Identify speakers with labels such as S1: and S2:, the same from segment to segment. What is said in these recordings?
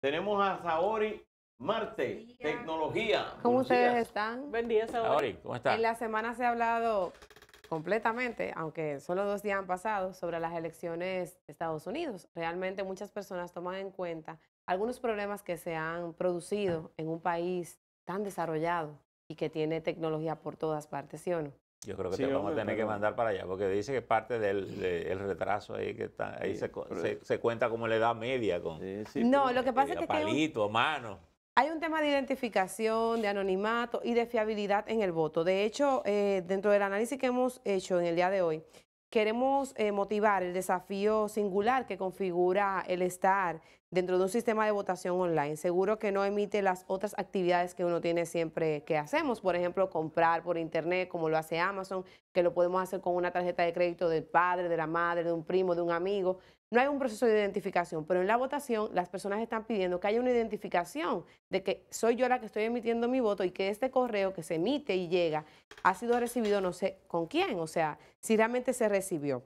S1: Tenemos a Saori Marte, tecnología. ¿Cómo ustedes
S2: están? Buen día, ¿cómo En la semana se ha hablado completamente, aunque solo dos días han pasado, sobre las elecciones de Estados Unidos. Realmente muchas personas toman en cuenta algunos problemas que se han producido en un país tan desarrollado y que tiene tecnología por todas partes, ¿sí o no?
S1: Yo creo que te vamos a tener que mandar para allá, porque dice que parte del, retraso ahí que está, ahí se, se, cuenta como la edad media con no, lo que pasa es que palito, mano.
S2: Hay un tema de identificación, de anonimato y de fiabilidad en el voto. De hecho, eh, dentro del análisis que hemos hecho en el día de hoy, queremos eh, motivar el desafío singular que configura el estar dentro de un sistema de votación online. Seguro que no emite las otras actividades que uno tiene siempre que hacemos, por ejemplo, comprar por internet, como lo hace Amazon, que lo podemos hacer con una tarjeta de crédito del padre, de la madre, de un primo, de un amigo. No hay un proceso de identificación, pero en la votación las personas están pidiendo que haya una identificación de que soy yo la que estoy emitiendo mi voto y que este correo que se emite y llega ha sido recibido no sé con quién, o sea, si realmente se recibió.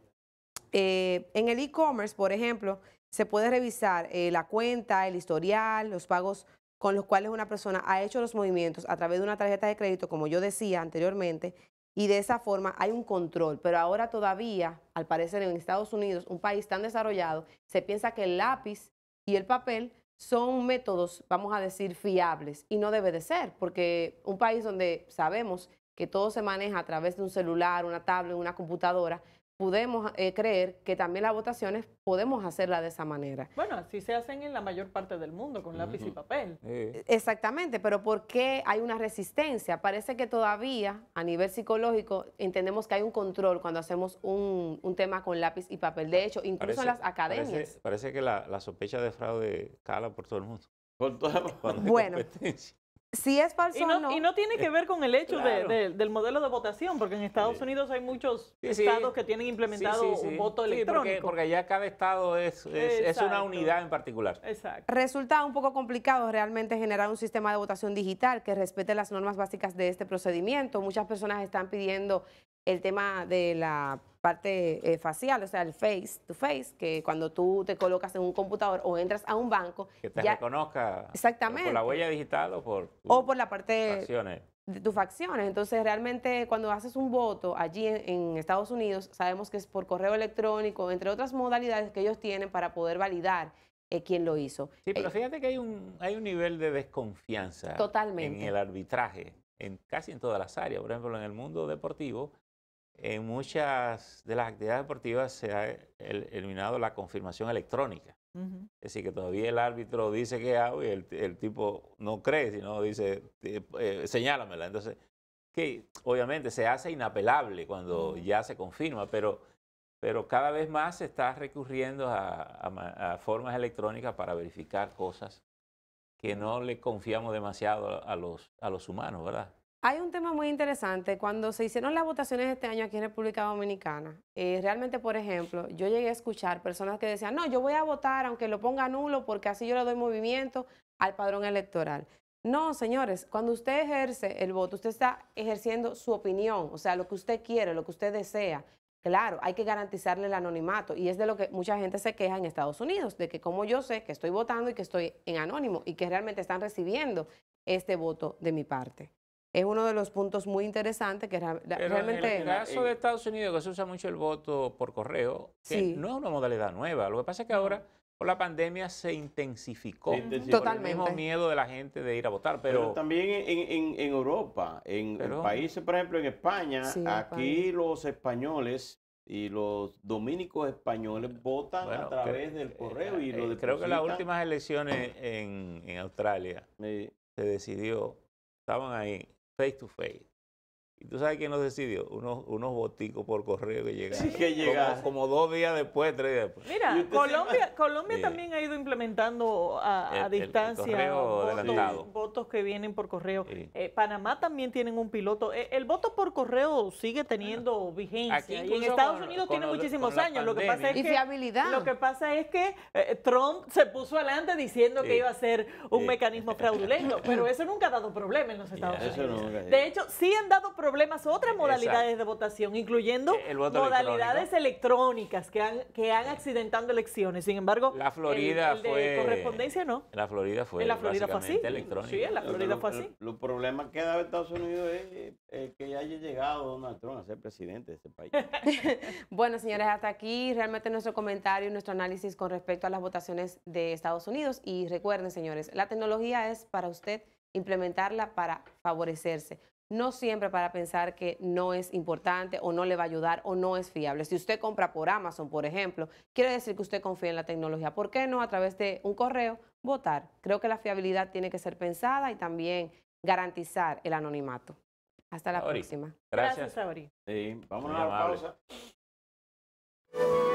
S2: Eh, en el e-commerce, por ejemplo, se puede revisar eh, la cuenta, el historial, los pagos con los cuales una persona ha hecho los movimientos a través de una tarjeta de crédito, como yo decía anteriormente, y de esa forma hay un control. Pero ahora todavía, al parecer en Estados Unidos, un país tan desarrollado, se piensa que el lápiz y el papel son métodos, vamos a decir, fiables y no debe de ser, porque un país donde sabemos que todo se maneja a través de un celular, una tablet, una computadora, podemos eh, creer que también las votaciones podemos hacerla de esa manera. Bueno, así se hacen en la mayor parte del mundo, con lápiz y papel. E, exactamente, pero ¿por qué hay una resistencia? Parece que todavía a nivel psicológico entendemos que hay un control cuando hacemos un, tema con lápiz y papel. De hecho, incluso en las academias.
S1: Parece, que la, sospecha de fraude cala por todo el mundo. Por toda la bueno,
S2: si es falso y no, o no. Y no tiene que ver con el hecho del modelo de votación, porque en Estados Unidos hay muchos estados que tienen implementado un voto electrónico. Porque, porque,
S1: allá cada estado es, es, es, una unidad en particular.
S2: Exacto. Resulta un poco complicado realmente generar un sistema de votación digital que respete las normas básicas de este procedimiento. Muchas personas están pidiendo el tema de la parte eh, facial, o sea, el face to face, que cuando tú te colocas en un computador o entras a un banco. Que te
S1: reconozca.
S2: Exactamente. Por la huella
S1: digital o por. O por la parte.
S2: De tus facciones. Entonces, realmente, cuando haces un voto allí en, Estados Unidos, sabemos que es por correo electrónico, entre otras modalidades que ellos tienen para poder validar eh, quién lo hizo. Sí, eh, pero fíjate
S1: que hay un, hay un nivel de desconfianza. Totalmente. En el arbitraje, en casi en todas las áreas. Por ejemplo, en el mundo deportivo en muchas de las actividades deportivas se ha eh, eliminado la confirmación electrónica. Es decir, que todavía el árbitro dice que hago y el, tipo no cree, sino dice, eh, señálamela. Entonces, que obviamente se hace inapelable cuando ya se confirma, pero, pero cada vez más se está recurriendo a, a formas electrónicas para verificar cosas que no le confiamos demasiado a los, a los humanos, ¿verdad?
S2: Hay un tema muy interesante. Cuando se hicieron las votaciones este año aquí en República Dominicana, eh, realmente, por ejemplo, yo llegué a escuchar personas que decían, no, yo voy a votar aunque lo ponga nulo porque así yo le doy movimiento al padrón electoral. No, señores, cuando usted ejerce el voto, usted está ejerciendo su opinión, o sea, lo que usted quiere, lo que usted desea. Claro, hay que garantizarle el anonimato y es de lo que mucha gente se queja en Estados Unidos, de que como yo sé que estoy votando y que estoy en anónimo y que realmente están recibiendo este voto de mi parte es uno de los puntos muy interesantes que realmente... En el caso de
S1: Estados Unidos, que se usa mucho el voto por correo, que no es una modalidad nueva. Lo que pasa es que ahora la pandemia se intensificó. Totalmente. El mismo miedo de la gente de ir a votar. Pero, también en, Europa, en, países, por ejemplo, en España, aquí los españoles y los dominicos españoles votan a través del eh, correo y eh, Creo que las últimas elecciones en, Australia se decidió, estaban ahí, face to face. tú sabes quién los decidió? Unos, unos boticos por correo que llegaron. Como, dos días después, tres días después. Mira, Colombia, Colombia también
S2: ha ido implementando a, a distancia votos, que vienen por correo. Eh, Panamá también tienen un piloto. Eh, el voto por correo sigue teniendo vigencia. y en Estados Unidos tiene muchísimos años. Lo que, pasa es que, lo que pasa es que Trump se puso adelante diciendo que iba a ser un mecanismo fraudulento, pero eso nunca ha dado problema en los Estados Unidos. de hecho, sí han dado problemas problemas otras modalidades de votación, incluyendo modalidades electrónicas que han, que elecciones. Sin embargo, la Florida el, de correspondencia no.
S1: la Florida fue. la Florida fue así. Sí, en la Florida fue así. Los problemas que da Estados Unidos es eh, que haya llegado Donald Trump a ser presidente de este país.
S2: bueno, señores, hasta aquí realmente nuestro comentario y nuestro análisis con respecto a las votaciones de Estados Unidos. Y recuerden, señores, la tecnología es para usted implementarla para favorecerse no siempre para pensar que no es importante o no le va a ayudar o no es fiable. Si usted compra por Amazon, por ejemplo, quiere decir que usted confía en la tecnología. ¿Por qué no a través de un correo votar? Creo que la fiabilidad tiene que ser pensada y también garantizar el anonimato. Hasta la próxima. Gracias, Gracias Sí, vamos a la pausa.